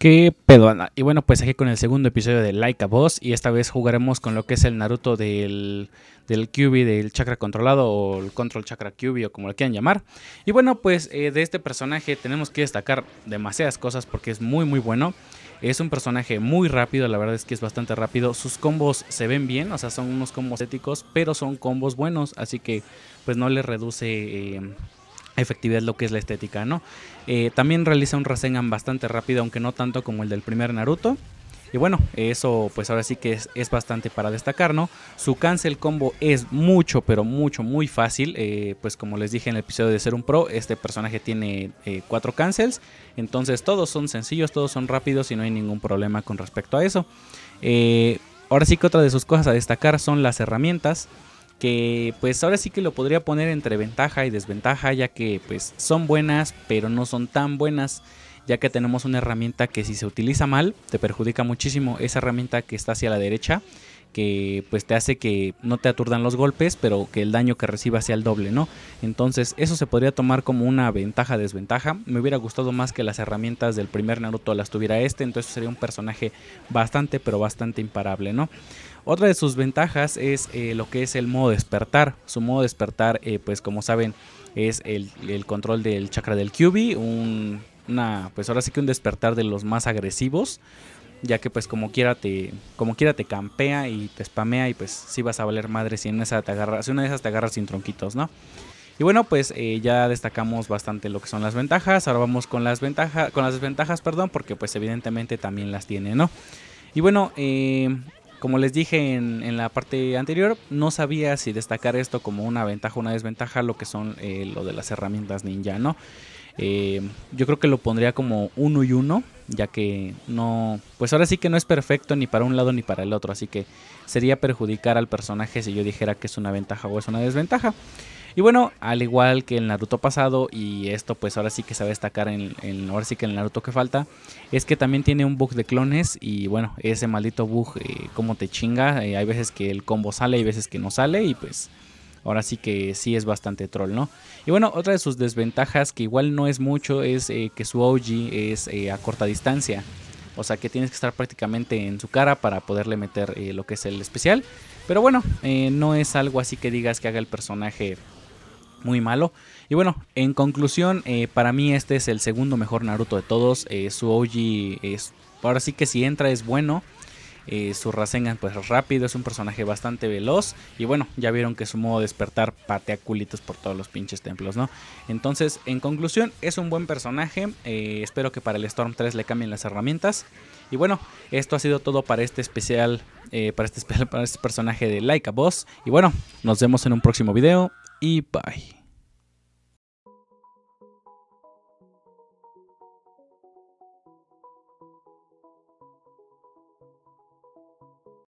¿Qué pedo, Y bueno, pues aquí con el segundo episodio de Like a Boss. Y esta vez jugaremos con lo que es el Naruto del, del QB, del chakra controlado o el control chakra QB o como lo quieran llamar. Y bueno, pues eh, de este personaje tenemos que destacar demasiadas cosas porque es muy, muy bueno. Es un personaje muy rápido, la verdad es que es bastante rápido. Sus combos se ven bien, o sea, son unos combos éticos, pero son combos buenos. Así que pues no le reduce... Eh, efectividad lo que es la estética, ¿no? Eh, también realiza un Rasengan bastante rápido, aunque no tanto como el del primer Naruto. Y bueno, eso pues ahora sí que es, bastante para destacar, ¿no? Su cancel combo es mucho, pero mucho, muy fácil. Eh, pues como les dije en el episodio de Ser un Pro, este personaje tiene eh, cuatro cancels. Entonces todos son sencillos, todos son rápidos y no hay ningún problema con respecto a eso. ahora sí que otra de sus cosas a destacar son las herramientas que pues ahora sí que lo podría poner entre ventaja y desventaja, ya que pues son buenas, pero no son tan buenas, ya que tenemos una herramienta que si se utiliza mal te perjudica muchísimo, esa herramienta que está hacia la derecha que pues te hace que no te aturdan los golpes, pero que el daño que reciba sea el doble, ¿no? Entonces, eso se podría tomar como una ventaja desventaja. Me hubiera gustado más que las herramientas del primer Naruto las tuviera este, entonces sería un personaje bastante pero bastante imparable, ¿no? Otra de sus ventajas es eh, lo que es el modo despertar. Su modo despertar, eh, pues como saben, es el, control del chakra del QB, una, pues ahora sí que un despertar de los más agresivos, ya que pues como quiera te como quiera te campea y te spamea y pues sí vas a valer madre si en esa te agarras, si una de esas te agarras sin tronquitos, ¿no? Y bueno, pues eh, ya destacamos bastante lo que son las ventajas. Ahora vamos con las ventajas, con las desventajas, perdón, porque pues evidentemente también las tiene, ¿no? Y bueno, eh, como les dije en, la parte anterior, no sabía si destacar esto como una ventaja o una desventaja, lo que son eh, lo de las herramientas ninja, ¿no? Eh, yo creo que lo pondría como uno y uno, ya que no, pues ahora sí que no es perfecto ni para un lado ni para el otro, así que sería perjudicar al personaje si yo dijera que es una ventaja o es una desventaja. Y bueno, al igual que el Naruto pasado, y esto pues ahora sí que se va a destacar en, sí que el Naruto que falta, es que también tiene un bug de clones y bueno, ese maldito bug eh, como te chinga, eh, hay veces que el combo sale, y veces que no sale y pues ahora sí que sí es bastante troll, ¿no? Y bueno, otra de sus desventajas que igual no es mucho es eh, que su OG es a corta distancia. O sea que tienes que estar prácticamente en su cara para poderle meter lo que es el especial. Pero bueno, no es algo así que digas que haga el personaje muy malo. Y bueno, en conclusión, eh, para mí este es el segundo mejor Naruto de todos. Eh, su Oji es, ahora sí que si entra es bueno. Eh, su Rasengan pues rápido, es un personaje bastante veloz. Y bueno, ya vieron que su modo de despertar patea culitos por todos los pinches templos, ¿no? Entonces, en conclusión, es un buen personaje. espero que para el Storm 3 le cambien las herramientas. Y bueno, esto ha sido todo para este especial, para, este, especial para este personaje de Laika Boss. Y bueno, nos vemos en un próximo video. y bye.